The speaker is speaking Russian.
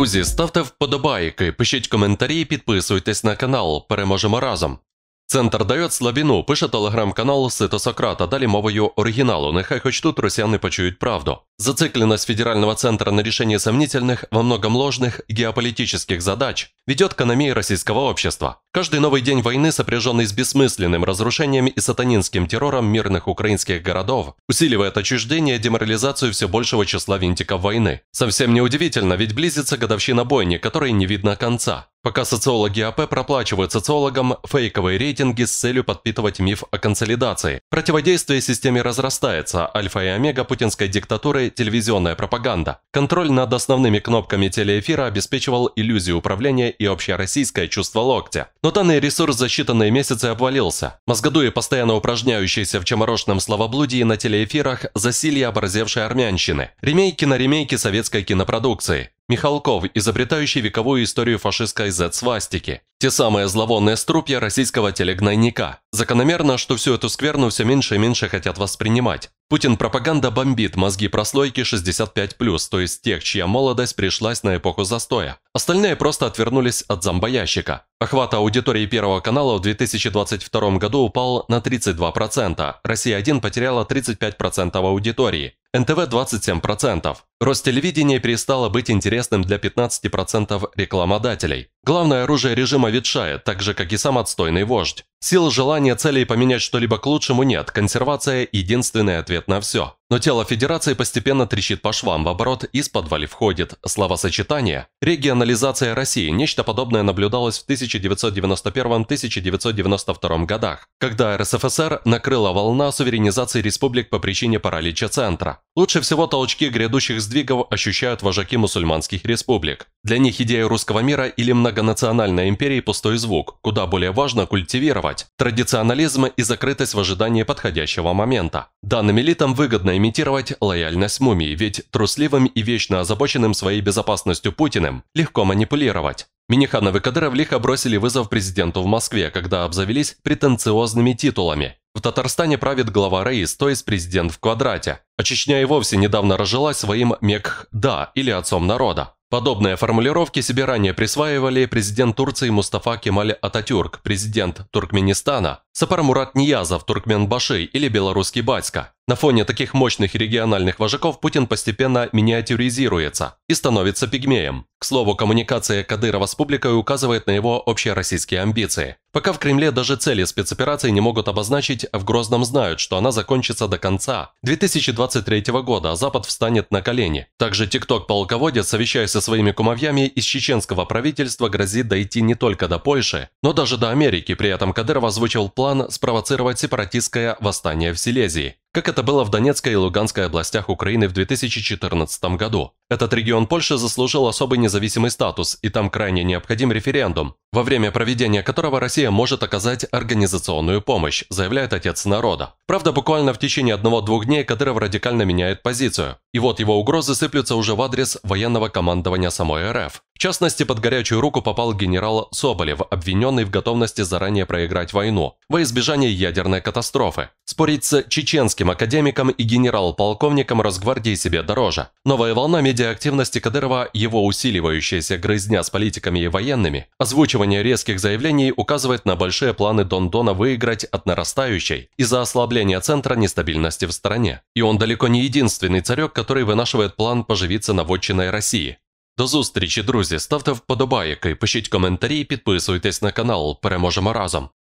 Друзі, ставте вподобайки, пишіть коментарі, і підписуйтесь на канал, переможемо разом. Центр дає слабіну, пише телеграм-канал Сито Сократ а далі мовою оригіналу. Нехай хоч тут росіяни почують правду. Зацикленность Федерального центра на решении сомнительных, во многом ложных геополитических задач ведет к аномии российского общества. Каждый новый день войны, сопряженный с бессмысленным разрушением и сатанинским террором мирных украинских городов, усиливает отчуждение и деморализацию все большего числа винтиков войны. Совсем не удивительно, ведь близится годовщина бойни, которой не видно конца. Пока социологи АП проплачивают социологам фейковые рейтинги с целью подпитывать миф о консолидации. Противодействие системе разрастается, альфа и омега путинской диктатуры даже телевизионная пропаганда. Контроль над основными кнопками телеэфира обеспечивал иллюзию управления и общероссийское чувство локтя. Но данный ресурс за считанные месяцы обвалился. Мозгодуи, постоянно упражняющиеся в чеморошном словоблудии на телеэфирах, засилье оборзевшей армянщины. Ремейки на ремейки советской кинопродукции. Михалков, изобретающий вековую историю фашистской Z-свастики. Те самые зловонные струпья российского телегнойника. Закономерно, что всю эту скверну все меньше и меньше хотят воспринимать. Путин-пропаганда бомбит мозги прослойки 65+, то есть тех, чья молодость пришлась на эпоху застоя. Остальные просто отвернулись от зомбоящика. Охват аудитории Первого канала в 2022 году упал на 32%. Россия-1 потеряла 35% аудитории. НТВ 27%. Ростелевидение перестало быть интересным для 15% рекламодателей. Главное оружие режима ветшает, так же, как и сам отстойный вождь. Сил, желания, целей поменять что-либо к лучшему нет, консервация – единственный ответ на все. Но тело Федерации постепенно трещит по швам, в оборот из подвали входит. Словосочетание «регионализация России» – нечто подобное наблюдалось в 1991-1992 годах, когда РСФСР накрыла волна суверенизации республик по причине паралича центра. Лучше всего толчки грядущих сдвигов ощущают вожаки мусульманских республик. Для них идея русского мира или многонациональной империи – пустой звук, куда более важно культивировать традиционализм и закрытость в ожидании подходящего момента. Данным элитам выгодно имитировать лояльность мумии, ведь трусливым и вечно озабоченным своей безопасностью Путиным легко манипулировать. Миниханов и Кадыров лихо бросили вызов президенту в Москве, когда обзавелись претенциозными титулами в Татарстане правит глава Раис, то есть президент в квадрате. А Чечня и вовсе недавно разжилась своим Мекда или отцом народа. Подобные формулировки себе ранее присваивали президент Турции Мустафа Кемаль Ататюрк, президент Туркменистана, Сапар Мурат Ниязов, Туркменбаши или белорусский Батька. На фоне таких мощных региональных вожаков Путин постепенно миниатюризируется и становится пигмеем. К слову, коммуникация Кадырова с публикой указывает на его общероссийские амбиции. Пока в Кремле даже цели спецоперации не могут обозначить, в Грозном знают, что она закончится до конца 2023 года, а Запад встанет на колени. Также тикток-полководец, совещаясь со своими кумовьями из чеченского правительства, грозит дойти не только до Польши, но даже до Америки. При этом Кадыров озвучил план спровоцировать сепаратистское восстание в Силезии как это было в Донецкой и Луганской областях Украины в 2014 году, этот регион Польши заслужил особый независимый статус, и там крайне необходим референдум, во время проведения которого Россия может оказать организационную помощь, заявляет отец народа. Правда, буквально в течение одного-двух дней Кадыров радикально меняет позицию. И вот его угрозы сыплются уже в адрес военного командования самой РФ. В частности, под горячую руку попал генерал Соболев, обвиненный в готовности заранее проиграть войну во избежание ядерной катастрофы. Спорить с чеченским академиком и генерал-полковником Росгвардии себе дороже. Новая волна медиа Видя активности Кадырова, его усиливающаяся грызня с политиками и военными, озвучивание резких заявлений указывает на большие планы Дондона выиграть от нарастающей из-за ослабления центра нестабильности в стране. И он далеко не единственный царек, который вынашивает план поживиться на наводчиной России. До зустрічі, друзі! Ставте вподобайки, пишіть коментарі і підписуйтесь на канал. Переможемо разом!